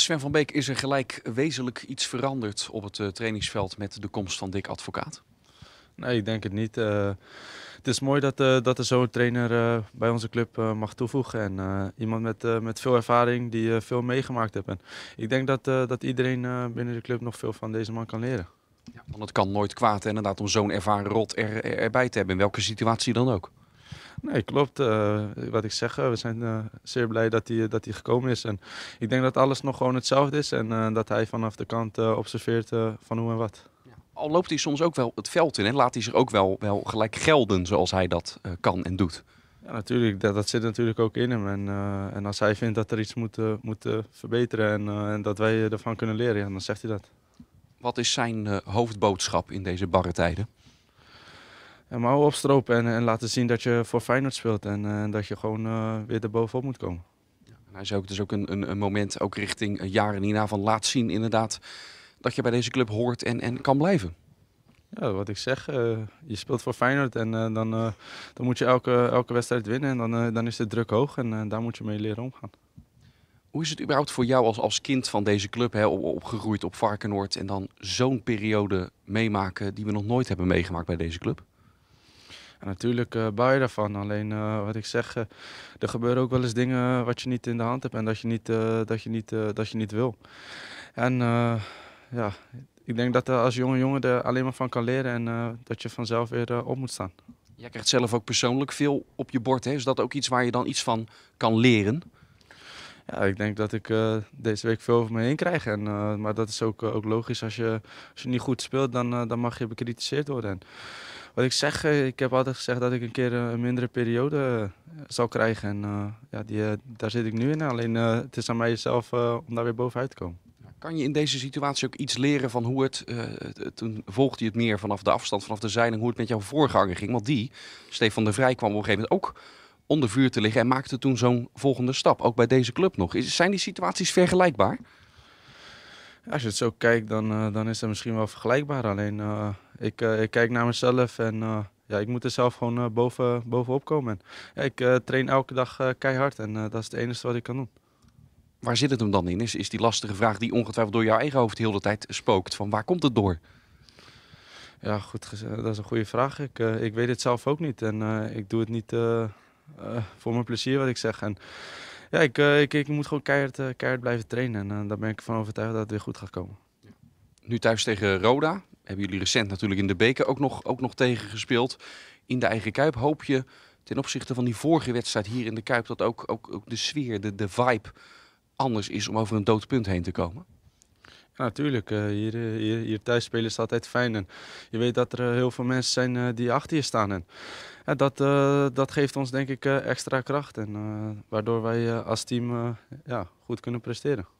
Sven van Beek, is er gelijk wezenlijk iets veranderd op het eh, trainingsveld met de komst van Dick Advocaat? Nee, ik denk het niet. Eh, het is mooi dat, eh, dat er zo'n trainer bij onze club mag toevoegen. En iemand met, met veel ervaring die veel meegemaakt heeft. En ik denk dat, dat iedereen binnen de club nog veel van deze man kan leren. Ja, want het kan nooit kwaad inderdaad om zo'n ervaren rot er, erbij te hebben, in welke situatie dan ook. Nee, klopt. Eh, wat ik zeg, eh, we zijn eh, zeer blij dat hij, dat hij gekomen is. En ik denk dat alles nog gewoon hetzelfde is en dat hij vanaf de kant observeert van hoe en wat. Ja. Al loopt hij soms ook wel het veld in en laat hij zich ook wel, wel gelijk gelden zoals hij dat kan en doet. Ja, natuurlijk. Dat, dat, zit natuurlijk ook in hem. En, en als hij vindt dat er iets moet, moet verbeteren en, en dat wij ervan kunnen leren, dan zegt hij dat. Wat is zijn hoofdboodschap in deze barre tijden? mouwen opstropen en, en, laten zien dat je voor Feyenoord speelt. En eh, dat je gewoon eh, weer erbovenop moet komen. Ja, en hij is ook, het is dus ook een, een, moment, ook richting eh, jaren hierna, van laat zien inderdaad dat je bij deze club hoort en, en kan blijven. Ja, wat ik zeg, je speelt voor Feyenoord en dan, dan moet je elke, elke wedstrijd winnen en dan, dan is de druk hoog en daar moet je mee leren omgaan. Hoe is het überhaupt voor jou als, als kind van deze club, hè, op, opgegroeid op Varkenoord en dan zo'n periode meemaken die we nog nooit hebben meegemaakt bij deze club? natuurlijk uh, je daarvan. Alleen eh, wat ik zeg, eh, er gebeuren ook wel eens dingen wat je niet in de hand hebt en dat je niet, dat je niet, dat je niet wil. En ja, ik denk dat als jonge jongen er alleen maar van kan leren en dat je vanzelf weer op moet staan. Jij krijgt zelf ook persoonlijk veel op je bord. Hè? Is dat ook iets waar je dan iets van kan leren? Ja, ik denk dat ik deze week veel over me heen krijg. En, maar dat is ook, ook logisch. Als je, als je niet goed speelt, dan, dan mag je bekritiseerd worden. En wat ik zeg, eh, ik heb altijd gezegd dat ik een keer eh, een mindere periode eh, zal krijgen. En ja, die, daar zit ik nu in. Alleen het is aan mijzelf om daar weer bovenuit te komen. Kan je in deze situatie ook iets leren van hoe het, toen volgde je het meer vanaf de afstand, vanaf de zeiling, hoe het met jouw voorganger ging? Want die, Stefan de Vrij, kwam op een gegeven moment ook onder vuur te liggen en maakte toen zo'n volgende stap, ook bij deze club nog. Is, zijn die situaties vergelijkbaar? als je het zo kijkt, dan, dan is het misschien wel vergelijkbaar. Alleen ik, eh, ik kijk naar mezelf en eh, ja, ik moet er zelf gewoon eh, boven, bovenop komen. Ja, ik train elke dag keihard en dat is het enige wat ik kan doen. Waar zit het hem dan in? Is, is die lastige vraag die ongetwijfeld door jouw eigen hoofd de hele tijd spookt. Van waar komt het door? Ja, goed, dat is een goede vraag. Ik, ik weet het zelf ook niet. En ik doe het niet voor mijn plezier, wat ik zeg. En ja, ik, ik, ik moet gewoon keihard, keihard blijven trainen. En daar ben ik van overtuigd dat het weer goed gaat komen. Nu thuis tegen Roda hebben jullie recent natuurlijk in de beker ook nog, ook nog tegen gespeeld. In de eigen Kuip hoop je ten opzichte van die vorige wedstrijd hier in de Kuip... dat ook, ook, ook de sfeer, de, de vibe anders is om over een dood punt heen te komen? Ja, natuurlijk. Eh, eh, hier, hier, thuis spelen is altijd fijn. En je weet dat er eh, heel veel mensen zijn die achter je staan. En dat, dat geeft ons denk ik extra kracht. En waardoor wij als team ja, goed kunnen presteren.